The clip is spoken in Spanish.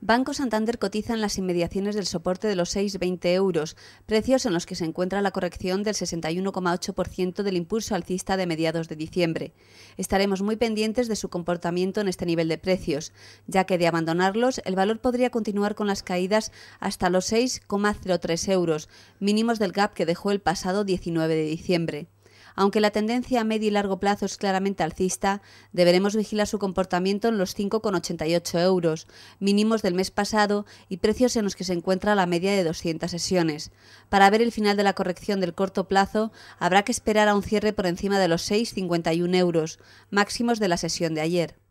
Banco Santander cotiza en las inmediaciones del soporte de los 6,20 euros, precios en los que se encuentra la corrección del 61,8% del impulso alcista de mediados de diciembre. Estaremos muy pendientes de su comportamiento en este nivel de precios, ya que de abandonarlos, el valor podría continuar con las caídas hasta los 6,03 euros, mínimos del gap que dejó el pasado 19 de diciembre. Aunque la tendencia a medio y largo plazo es claramente alcista, deberemos vigilar su comportamiento en los 5,88 euros, mínimos del mes pasado y precios en los que se encuentra la media de 200 sesiones. Para ver el final de la corrección del corto plazo, habrá que esperar a un cierre por encima de los 6,51 euros, máximos de la sesión de ayer.